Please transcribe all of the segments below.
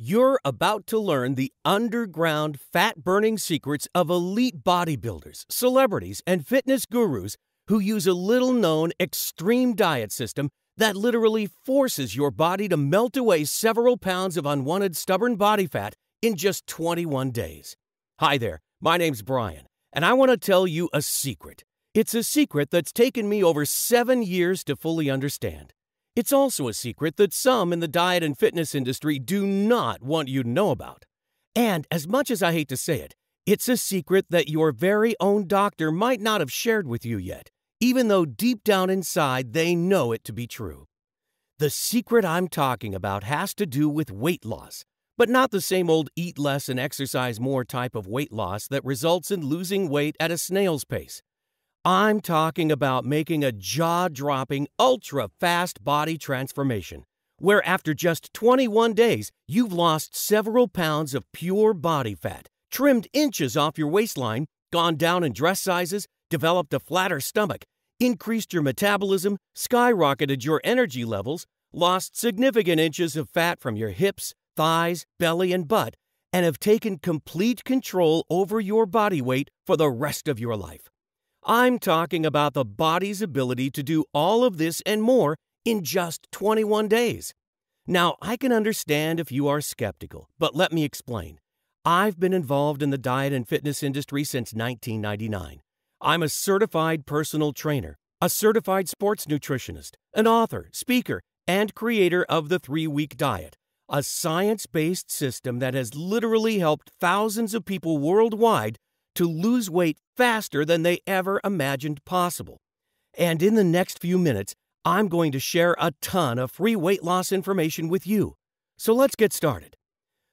You're about to learn the underground fat burning secrets of elite bodybuilders, celebrities, and fitness gurus who use a little known extreme diet system that literally forces your body to melt away several pounds of unwanted stubborn body fat in just 21 days. Hi there, my name's Brian, and I want to tell you a secret. It's a secret that's taken me over seven years to fully understand. It's also a secret that some in the diet and fitness industry do not want you to know about. And as much as I hate to say it, it's a secret that your very own doctor might not have shared with you yet, even though deep down inside they know it to be true. The secret I'm talking about has to do with weight loss, but not the same old eat less and exercise more type of weight loss that results in losing weight at a snail's pace. I'm talking about making a jaw dropping, ultra fast body transformation, where after just 21 days, you've lost several pounds of pure body fat, trimmed inches off your waistline, gone down in dress sizes, developed a flatter stomach, increased your metabolism, skyrocketed your energy levels, lost significant inches of fat from your hips, thighs, belly, and butt, and have taken complete control over your body weight for the rest of your life. I'm talking about the body's ability to do all of this and more in just 21 days. Now, I can understand if you are skeptical, but let me explain. I've been involved in the diet and fitness industry since 1999. I'm a certified personal trainer, a certified sports nutritionist, an author, speaker, and creator of the three week diet, a science based system that has literally helped thousands of people worldwide to lose weight faster than they ever imagined possible. And in the next few minutes, I'm going to share a ton of free weight loss information with you. So let's get started.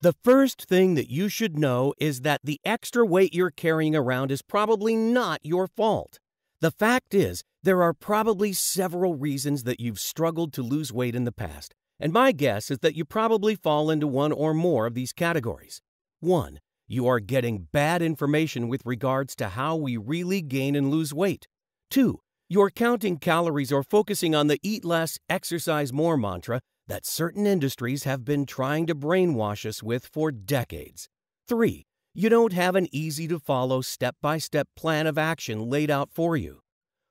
The first thing that you should know is that the extra weight you're carrying around is probably not your fault. The fact is, there are probably several reasons that you've struggled to lose weight in the past, and my guess is that you probably fall into one or more of these categories. 1. You are getting bad information with regards to how we really gain and lose weight. 2. You're counting calories or focusing on the eat less, exercise more mantra that certain industries have been trying to brainwash us with for decades. 3. You don't have an easy to follow step by step plan of action laid out for you.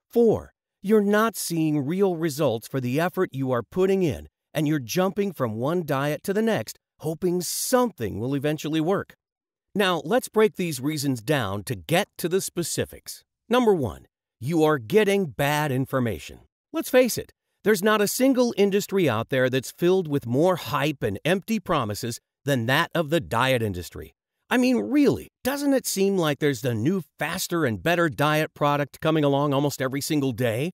4. You're not seeing real results for the effort you are putting in, and you're jumping from one diet to the next, hoping something will eventually work. Now, let's break these reasons down to get to the specifics. Number one, you are getting bad information. Let's face it, there's not a single industry out there that's filled with more hype and empty promises than that of the diet industry. I mean, really, doesn't it seem like there's a new faster and better diet product coming along almost every single day?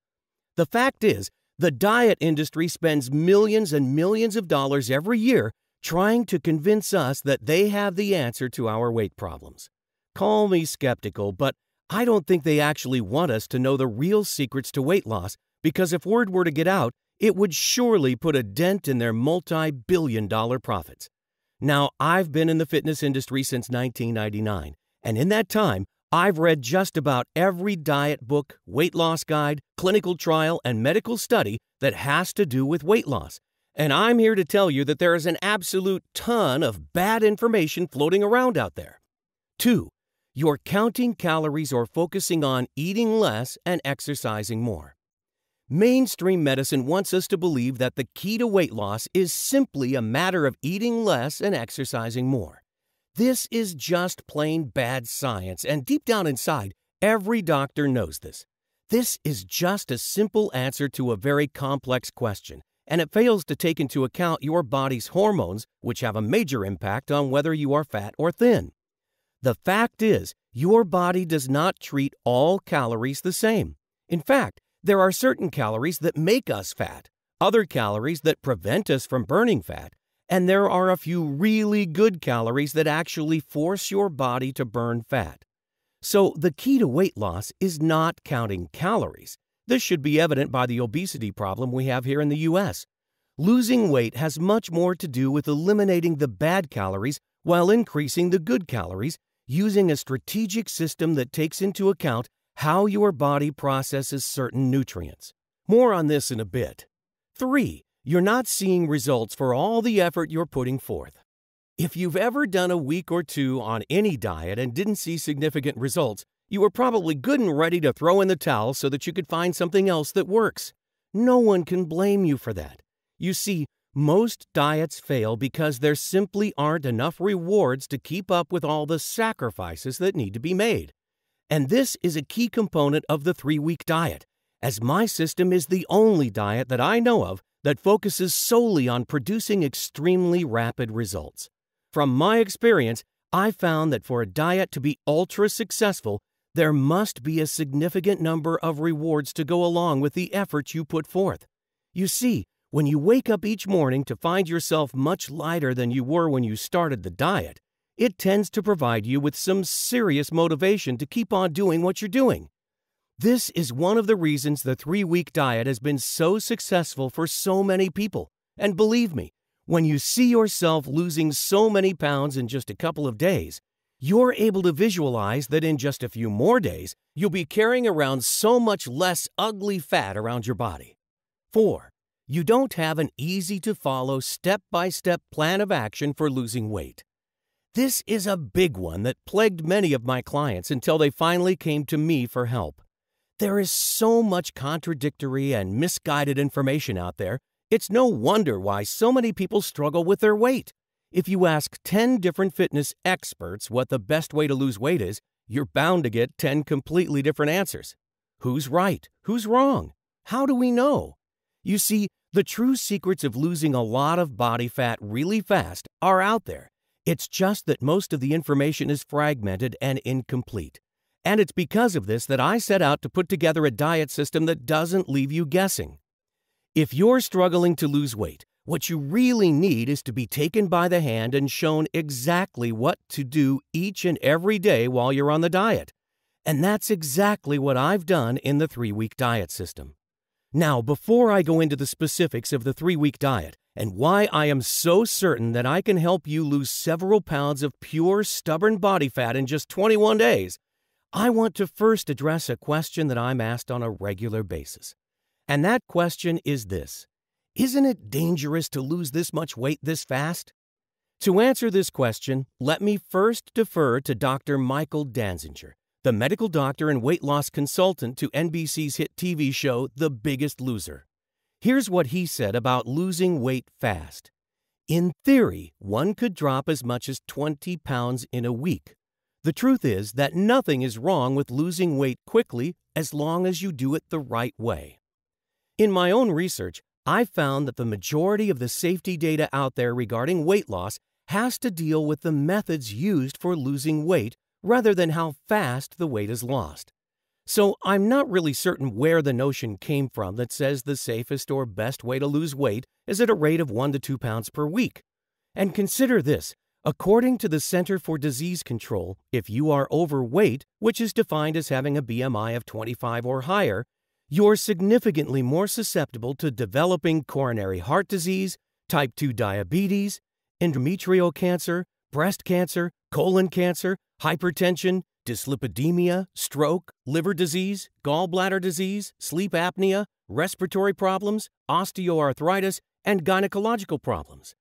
The fact is, the diet industry spends millions and millions of dollars every year trying to convince us that they have the answer to our weight problems. Call me skeptical, but I don't think they actually want us to know the real secrets to weight loss because if word were to get out, it would surely put a dent in their multi billion dollar profits. Now, I've been in the fitness industry since 1999, and in that time, I've read just about every diet book, weight loss guide, clinical trial, and medical study that has to do with weight loss, and I'm here to tell you that there is an absolute ton of bad information floating around out there. Two, you're counting calories or focusing on eating less and exercising more. Mainstream medicine wants us to believe that the key to weight loss is simply a matter of eating less and exercising more. This is just plain bad science, and deep down inside, every doctor knows this. This is just a simple answer to a very complex question and it fails to take into account your body's hormones, which have a major impact on whether you are fat or thin. The fact is, your body does not treat all calories the same. In fact, there are certain calories that make us fat, other calories that prevent us from burning fat, and there are a few really good calories that actually force your body to burn fat. So, the key to weight loss is not counting calories, this should be evident by the obesity problem we have here in the U.S. Losing weight has much more to do with eliminating the bad calories while increasing the good calories using a strategic system that takes into account how your body processes certain nutrients. More on this in a bit. 3. You're not seeing results for all the effort you're putting forth. If you've ever done a week or two on any diet and didn't see significant results, you were probably good and ready to throw in the towel so that you could find something else that works. No one can blame you for that. You see, most diets fail because there simply aren't enough rewards to keep up with all the sacrifices that need to be made. And this is a key component of the three week diet, as my system is the only diet that I know of that focuses solely on producing extremely rapid results. From my experience, I found that for a diet to be ultra successful, there must be a significant number of rewards to go along with the efforts you put forth. You see, when you wake up each morning to find yourself much lighter than you were when you started the diet, it tends to provide you with some serious motivation to keep on doing what you're doing. This is one of the reasons the three week diet has been so successful for so many people. And believe me, when you see yourself losing so many pounds in just a couple of days, you're able to visualize that in just a few more days, you'll be carrying around so much less ugly fat around your body. 4. You don't have an easy to follow step by step plan of action for losing weight. This is a big one that plagued many of my clients until they finally came to me for help. There is so much contradictory and misguided information out there, it's no wonder why so many people struggle with their weight. If you ask 10 different fitness experts what the best way to lose weight is, you're bound to get 10 completely different answers. Who's right? Who's wrong? How do we know? You see, the true secrets of losing a lot of body fat really fast are out there. It's just that most of the information is fragmented and incomplete. And it's because of this that I set out to put together a diet system that doesn't leave you guessing. If you're struggling to lose weight, what you really need is to be taken by the hand and shown exactly what to do each and every day while you're on the diet. And that's exactly what I've done in the three week diet system. Now, before I go into the specifics of the three week diet and why I am so certain that I can help you lose several pounds of pure, stubborn body fat in just 21 days, I want to first address a question that I'm asked on a regular basis. And that question is this isn't it dangerous to lose this much weight this fast? To answer this question, let me first defer to Dr. Michael Danzinger, the medical doctor and weight loss consultant to NBC's hit TV show The Biggest Loser. Here's what he said about losing weight fast. In theory, one could drop as much as 20 pounds in a week. The truth is that nothing is wrong with losing weight quickly as long as you do it the right way. In my own research, I found that the majority of the safety data out there regarding weight loss has to deal with the methods used for losing weight rather than how fast the weight is lost. So I'm not really certain where the notion came from that says the safest or best way to lose weight is at a rate of 1 to 2 pounds per week. And consider this according to the Center for Disease Control, if you are overweight, which is defined as having a BMI of 25 or higher, you're significantly more susceptible to developing coronary heart disease, type 2 diabetes, endometrial cancer, breast cancer, colon cancer, hypertension, dyslipidemia, stroke, liver disease, gallbladder disease, sleep apnea, respiratory problems, osteoarthritis, and gynecological problems.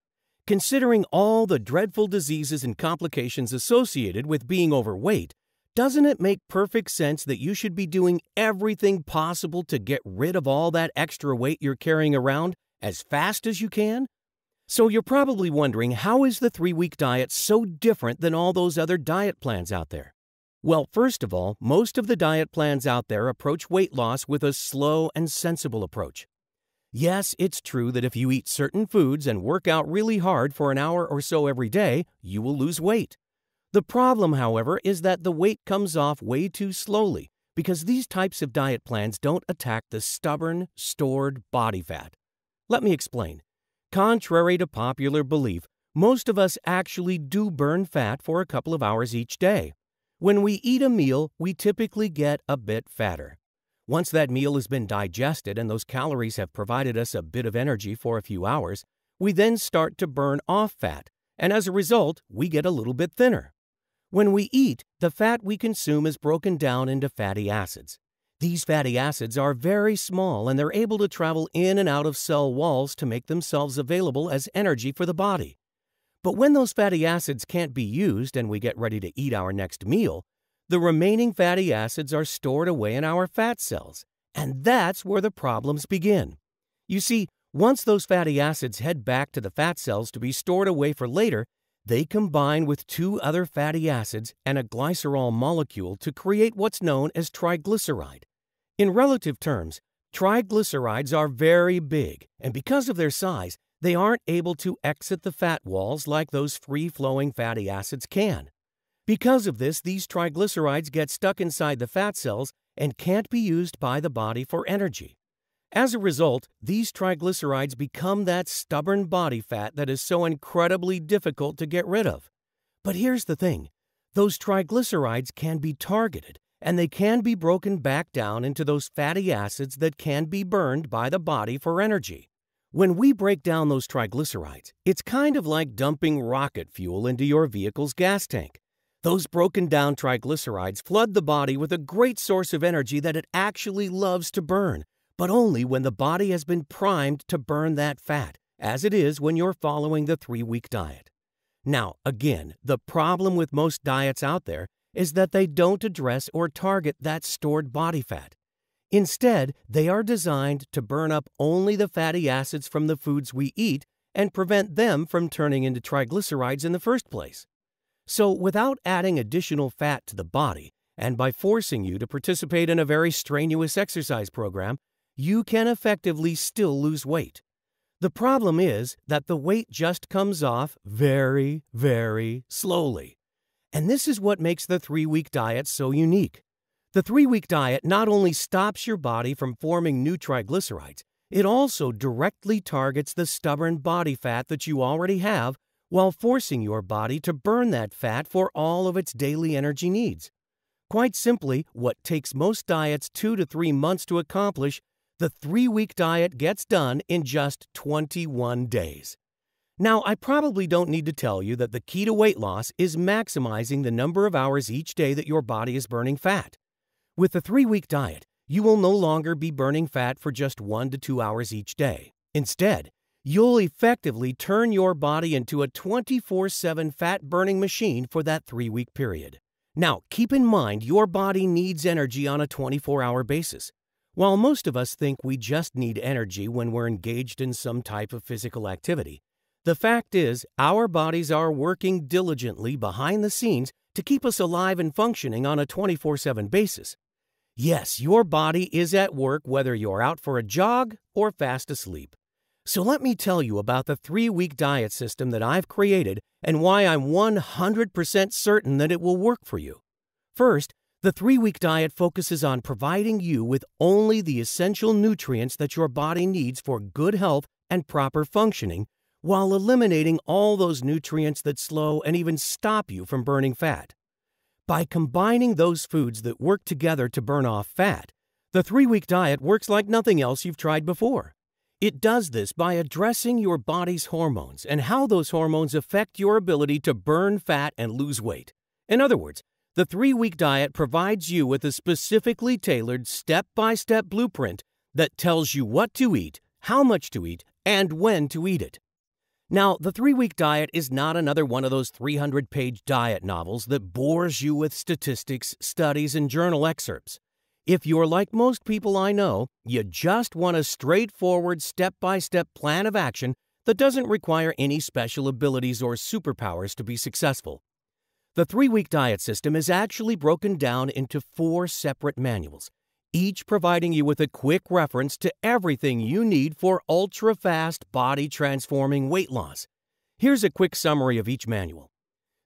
Considering all the dreadful diseases and complications associated with being overweight, doesn't it make perfect sense that you should be doing everything possible to get rid of all that extra weight you're carrying around as fast as you can? So you're probably wondering how is the 3-week diet so different than all those other diet plans out there? Well, first of all, most of the diet plans out there approach weight loss with a slow and sensible approach. Yes, it's true that if you eat certain foods and work out really hard for an hour or so every day, you will lose weight. The problem, however, is that the weight comes off way too slowly because these types of diet plans don't attack the stubborn, stored body fat. Let me explain. Contrary to popular belief, most of us actually do burn fat for a couple of hours each day. When we eat a meal, we typically get a bit fatter. Once that meal has been digested and those calories have provided us a bit of energy for a few hours, we then start to burn off fat, and as a result, we get a little bit thinner. When we eat, the fat we consume is broken down into fatty acids. These fatty acids are very small and they're able to travel in and out of cell walls to make themselves available as energy for the body. But when those fatty acids can't be used and we get ready to eat our next meal, the remaining fatty acids are stored away in our fat cells. And that's where the problems begin. You see, once those fatty acids head back to the fat cells to be stored away for later, they combine with two other fatty acids and a glycerol molecule to create what's known as triglyceride. In relative terms, triglycerides are very big, and because of their size, they aren't able to exit the fat walls like those free-flowing fatty acids can. Because of this, these triglycerides get stuck inside the fat cells and can't be used by the body for energy. As a result, these triglycerides become that stubborn body fat that is so incredibly difficult to get rid of. But here's the thing those triglycerides can be targeted and they can be broken back down into those fatty acids that can be burned by the body for energy. When we break down those triglycerides, it's kind of like dumping rocket fuel into your vehicle's gas tank. Those broken down triglycerides flood the body with a great source of energy that it actually loves to burn but only when the body has been primed to burn that fat, as it is when you're following the three week diet. Now, again, the problem with most diets out there is that they don't address or target that stored body fat. Instead, they are designed to burn up only the fatty acids from the foods we eat and prevent them from turning into triglycerides in the first place. So, without adding additional fat to the body, and by forcing you to participate in a very strenuous exercise program, you can effectively still lose weight. The problem is that the weight just comes off very, very slowly. And this is what makes the three week diet so unique. The three week diet not only stops your body from forming new triglycerides, it also directly targets the stubborn body fat that you already have while forcing your body to burn that fat for all of its daily energy needs. Quite simply, what takes most diets two to three months to accomplish the three week diet gets done in just 21 days. Now, I probably don't need to tell you that the key to weight loss is maximizing the number of hours each day that your body is burning fat. With the three week diet, you will no longer be burning fat for just one to two hours each day. Instead, you'll effectively turn your body into a 24 7 fat burning machine for that three week period. Now, keep in mind your body needs energy on a 24 hour basis. While most of us think we just need energy when we're engaged in some type of physical activity, the fact is our bodies are working diligently behind the scenes to keep us alive and functioning on a 24 7 basis. Yes, your body is at work whether you're out for a jog or fast asleep. So let me tell you about the three week diet system that I've created and why I'm 100% certain that it will work for you. First, the three week diet focuses on providing you with only the essential nutrients that your body needs for good health and proper functioning, while eliminating all those nutrients that slow and even stop you from burning fat. By combining those foods that work together to burn off fat, the three week diet works like nothing else you've tried before. It does this by addressing your body's hormones and how those hormones affect your ability to burn fat and lose weight. In other words, the three week diet provides you with a specifically tailored step by step blueprint that tells you what to eat, how much to eat, and when to eat it. Now, the three week diet is not another one of those 300 page diet novels that bores you with statistics, studies, and journal excerpts. If you're like most people I know, you just want a straightforward step by step plan of action that doesn't require any special abilities or superpowers to be successful. The three week diet system is actually broken down into four separate manuals, each providing you with a quick reference to everything you need for ultra fast body transforming weight loss. Here's a quick summary of each manual.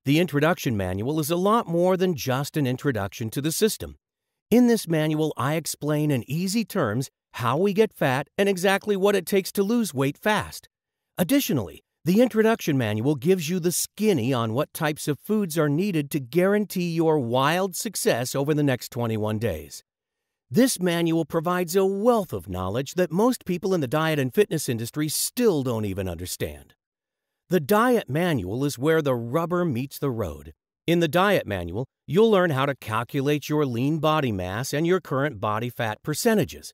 The introduction manual is a lot more than just an introduction to the system. In this manual, I explain in easy terms how we get fat and exactly what it takes to lose weight fast. Additionally, the introduction manual gives you the skinny on what types of foods are needed to guarantee your wild success over the next 21 days. This manual provides a wealth of knowledge that most people in the diet and fitness industry still don't even understand. The diet manual is where the rubber meets the road. In the diet manual, you'll learn how to calculate your lean body mass and your current body fat percentages.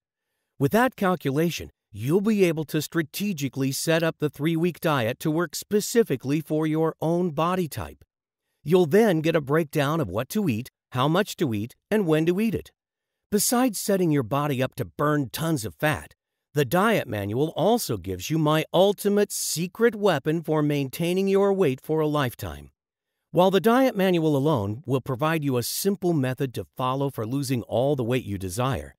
With that calculation, you'll be able to strategically set up the three week diet to work specifically for your own body type. You'll then get a breakdown of what to eat, how much to eat, and when to eat it. Besides setting your body up to burn tons of fat, the diet manual also gives you my ultimate secret weapon for maintaining your weight for a lifetime. While the diet manual alone will provide you a simple method to follow for losing all the weight you desire,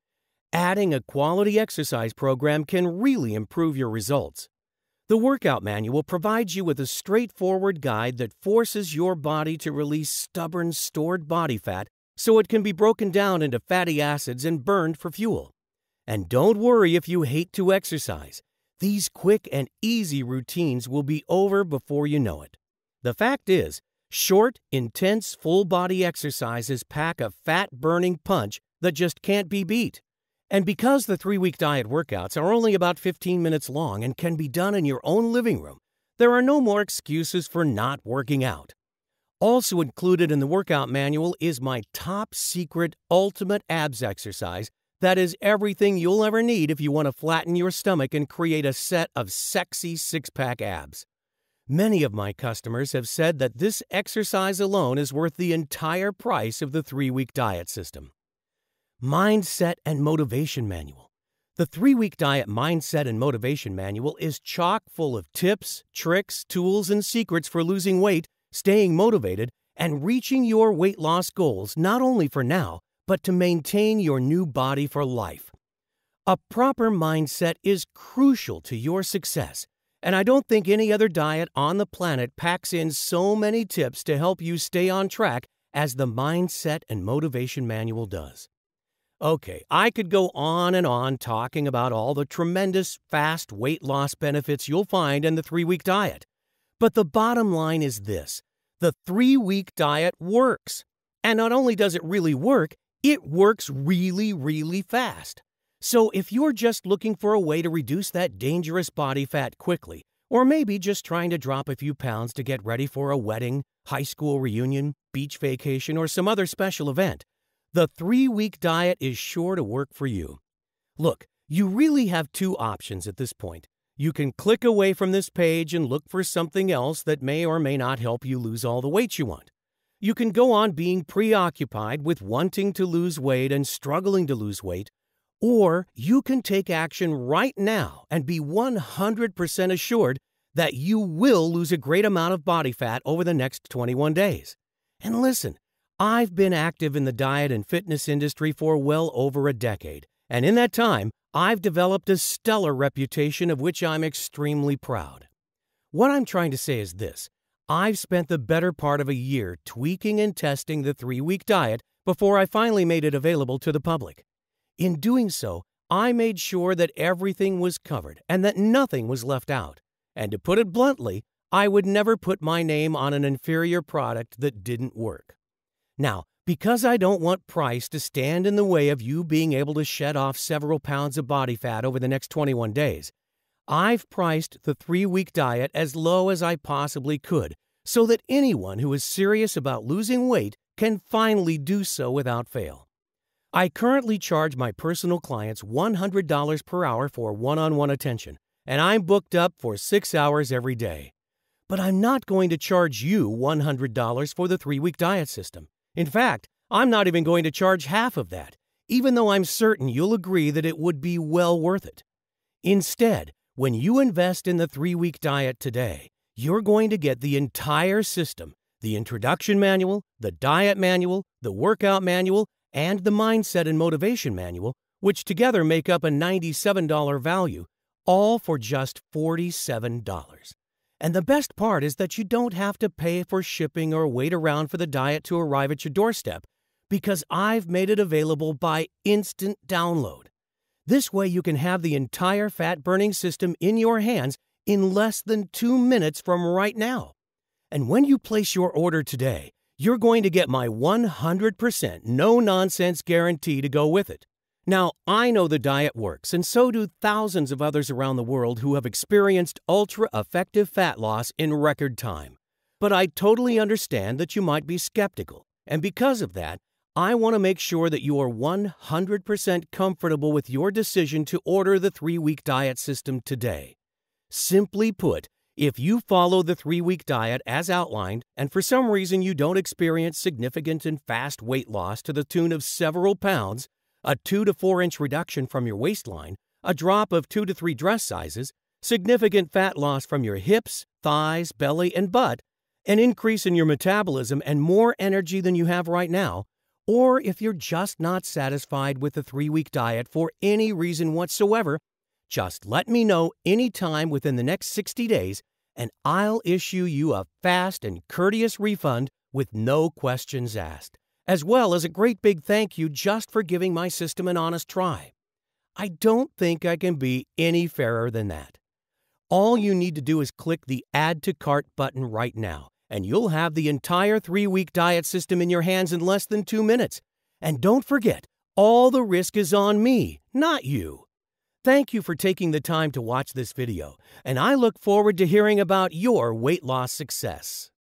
Adding a quality exercise program can really improve your results. The workout manual provides you with a straightforward guide that forces your body to release stubborn stored body fat so it can be broken down into fatty acids and burned for fuel. And don't worry if you hate to exercise. These quick and easy routines will be over before you know it. The fact is, short, intense, full body exercises pack a fat burning punch that just can't be beat. And because the three week diet workouts are only about 15 minutes long and can be done in your own living room, there are no more excuses for not working out. Also included in the workout manual is my top secret ultimate abs exercise that is everything you'll ever need if you want to flatten your stomach and create a set of sexy six pack abs. Many of my customers have said that this exercise alone is worth the entire price of the three week diet system. Mindset and Motivation Manual. The three week diet mindset and motivation manual is chock full of tips, tricks, tools, and secrets for losing weight, staying motivated, and reaching your weight loss goals not only for now, but to maintain your new body for life. A proper mindset is crucial to your success, and I don't think any other diet on the planet packs in so many tips to help you stay on track as the Mindset and Motivation Manual does. Okay, I could go on and on talking about all the tremendous fast weight loss benefits you'll find in the three week diet. But the bottom line is this the three week diet works. And not only does it really work, it works really, really fast. So if you're just looking for a way to reduce that dangerous body fat quickly, or maybe just trying to drop a few pounds to get ready for a wedding, high school reunion, beach vacation, or some other special event, the three week diet is sure to work for you. Look, you really have two options at this point. You can click away from this page and look for something else that may or may not help you lose all the weight you want. You can go on being preoccupied with wanting to lose weight and struggling to lose weight, or you can take action right now and be 100% assured that you will lose a great amount of body fat over the next 21 days. And listen, I've been active in the diet and fitness industry for well over a decade, and in that time, I've developed a stellar reputation of which I'm extremely proud. What I'm trying to say is this I've spent the better part of a year tweaking and testing the three week diet before I finally made it available to the public. In doing so, I made sure that everything was covered and that nothing was left out. And to put it bluntly, I would never put my name on an inferior product that didn't work. Now, because I don't want price to stand in the way of you being able to shed off several pounds of body fat over the next 21 days, I've priced the three week diet as low as I possibly could so that anyone who is serious about losing weight can finally do so without fail. I currently charge my personal clients $100 per hour for one on one attention, and I'm booked up for six hours every day. But I'm not going to charge you $100 for the three week diet system. In fact, I'm not even going to charge half of that, even though I'm certain you'll agree that it would be well worth it. Instead, when you invest in the three week diet today, you're going to get the entire system the introduction manual, the diet manual, the workout manual, and the mindset and motivation manual, which together make up a $97 value, all for just $47. And the best part is that you don't have to pay for shipping or wait around for the diet to arrive at your doorstep because I've made it available by instant download. This way, you can have the entire fat burning system in your hands in less than two minutes from right now. And when you place your order today, you're going to get my 100% no nonsense guarantee to go with it. Now, I know the diet works, and so do thousands of others around the world who have experienced ultra effective fat loss in record time. But I totally understand that you might be skeptical, and because of that, I want to make sure that you are 100% comfortable with your decision to order the three week diet system today. Simply put, if you follow the three week diet as outlined, and for some reason you don't experience significant and fast weight loss to the tune of several pounds, a 2 to 4 inch reduction from your waistline, a drop of 2 to 3 dress sizes, significant fat loss from your hips, thighs, belly, and butt, an increase in your metabolism and more energy than you have right now, or if you're just not satisfied with the three week diet for any reason whatsoever, just let me know anytime within the next 60 days and I'll issue you a fast and courteous refund with no questions asked as well as a great big thank you just for giving my system an honest try. I don't think I can be any fairer than that. All you need to do is click the Add to Cart button right now, and you'll have the entire three week diet system in your hands in less than two minutes. And don't forget, all the risk is on me, not you. Thank you for taking the time to watch this video, and I look forward to hearing about your weight loss success.